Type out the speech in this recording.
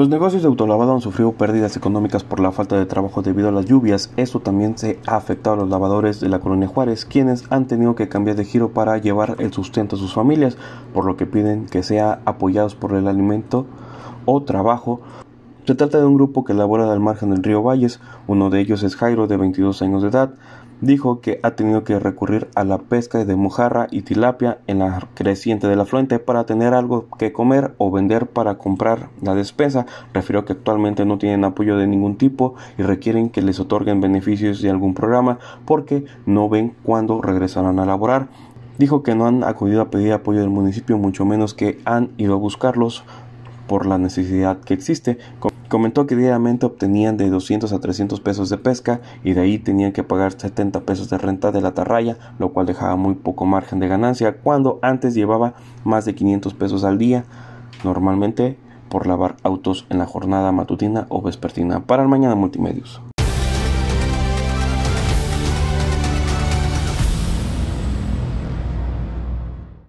Los negocios de autolavado han sufrido pérdidas económicas por la falta de trabajo debido a las lluvias. Esto también se ha afectado a los lavadores de la colonia Juárez, quienes han tenido que cambiar de giro para llevar el sustento a sus familias, por lo que piden que sea apoyados por el alimento o trabajo se trata de un grupo que labora al margen del río Valles, uno de ellos es Jairo de 22 años de edad, dijo que ha tenido que recurrir a la pesca de mojarra y tilapia en la creciente de la fuente para tener algo que comer o vender para comprar la despensa. Refirió que actualmente no tienen apoyo de ningún tipo y requieren que les otorguen beneficios de algún programa porque no ven cuándo regresarán a laborar. Dijo que no han acudido a pedir apoyo del municipio, mucho menos que han ido a buscarlos por la necesidad que existe. Comentó que diariamente obtenían de 200 a 300 pesos de pesca y de ahí tenían que pagar 70 pesos de renta de la tarraya. lo cual dejaba muy poco margen de ganancia cuando antes llevaba más de 500 pesos al día normalmente por lavar autos en la jornada matutina o vespertina para el mañana multimedios.